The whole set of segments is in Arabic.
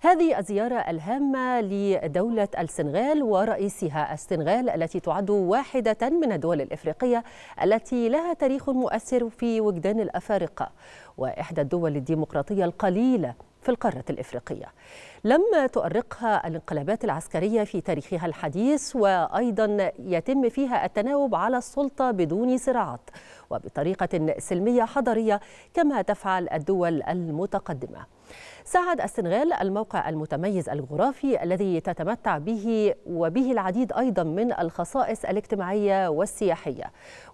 هذه الزيارة الهامة لدولة السنغال ورئيسها السنغال التي تعد واحدة من الدول الإفريقية التي لها تاريخ مؤثر في وجدان الأفارقة وإحدى الدول الديمقراطية القليلة في القارة الإفريقية لم تؤرقها الانقلابات العسكرية في تاريخها الحديث وأيضا يتم فيها التناوب على السلطة بدون صراعات وبطريقة سلمية حضرية كما تفعل الدول المتقدمة ساعد السنغال الموقع المتميز الجغرافي الذي تتمتع به وبه العديد أيضا من الخصائص الاجتماعية والسياحية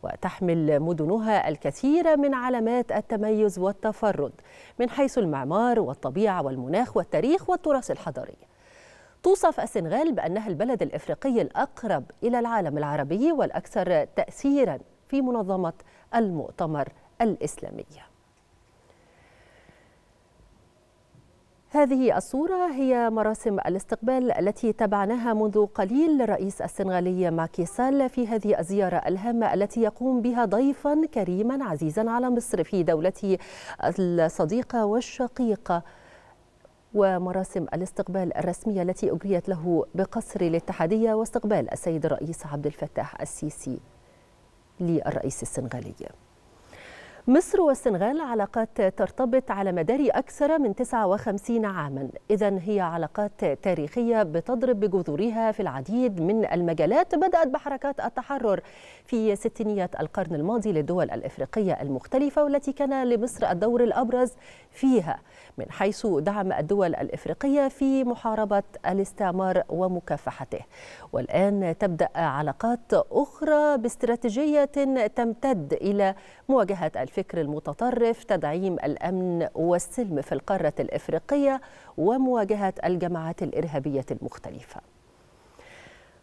وتحمل مدنها الكثير من علامات التميز والتفرد من حيث المعمار والطبيعة والمناخ والتاريخ والتراث الحضاري توصف السنغال بأنها البلد الإفريقي الأقرب إلى العالم العربي والأكثر تأثيرا في منظمة المؤتمر الإسلامي هذه الصورة هي مراسم الاستقبال التي تبعناها منذ قليل للرئيس السنغالي ماكي سال في هذه الزيارة الهامة التي يقوم بها ضيفا كريما عزيزا على مصر في دولته الصديقة والشقيقة ومراسم الاستقبال الرسمية التي أجريت له بقصر الاتحادية واستقبال السيد الرئيس عبد الفتاح السيسي للرئيس السنغالي مصر والسنغال علاقات ترتبط على مدار أكثر من 59 عاما إذا هي علاقات تاريخية بتضرب بجذورها في العديد من المجالات بدأت بحركات التحرر في ستينيات القرن الماضي للدول الإفريقية المختلفة والتي كان لمصر الدور الأبرز فيها من حيث دعم الدول الإفريقية في محاربة الاستعمار ومكافحته والآن تبدأ علاقات أخرى باستراتيجية تمتد إلى مواجهة الفكر المتطرف تدعيم الامن والسلم في القاره الافريقيه ومواجهه الجماعات الارهابيه المختلفه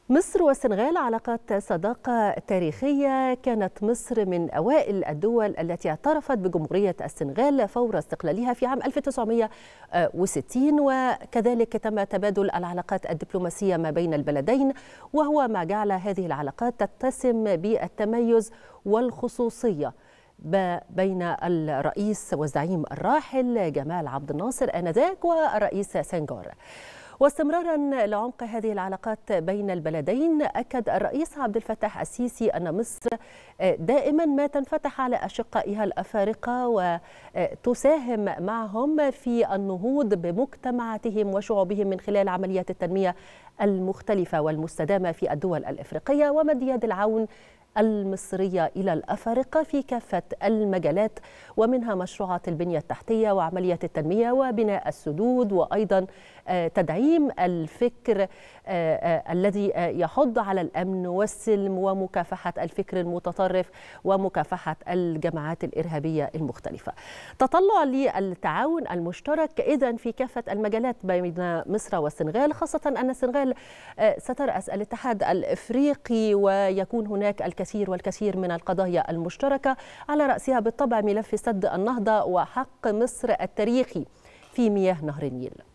مصر والسنغال علاقات صداقة تاريخية كانت مصر من أوائل الدول التي اعترفت بجمهورية السنغال فور استقلالها في عام 1960 وكذلك تم تبادل العلاقات الدبلوماسية ما بين البلدين وهو ما جعل هذه العلاقات تتسم بالتميز والخصوصية بين الرئيس والزعيم الراحل جمال عبد الناصر آنذاك والرئيس سانجار واستمرارا لعمق هذه العلاقات بين البلدين أكد الرئيس عبد الفتاح السيسي أن مصر دائما ما تنفتح على أشقائها الأفارقة وتساهم معهم في النهوض بمجتمعاتهم وشعوبهم من خلال عمليات التنمية المختلفة والمستدامة في الدول الإفريقية ومد يد العون المصرية إلى الأفارقة في كافة المجالات ومنها مشروعات البنية التحتية وعملية التنمية وبناء السدود وأيضا آه، تدعيم الفكر آه، آه، الذي يحض على الأمن والسلم ومكافحة الفكر المتطرف ومكافحة الجماعات الإرهابية المختلفة تطلع للتعاون المشترك إذا في كافة المجالات بين مصر والسنغال خاصة أن السنغال سترأس الاتحاد الإفريقي ويكون هناك الكثير الكثير والكثير من القضايا المشتركة على رأسها بالطبع ملف سد النهضة وحق مصر التاريخي في مياه نهر النيل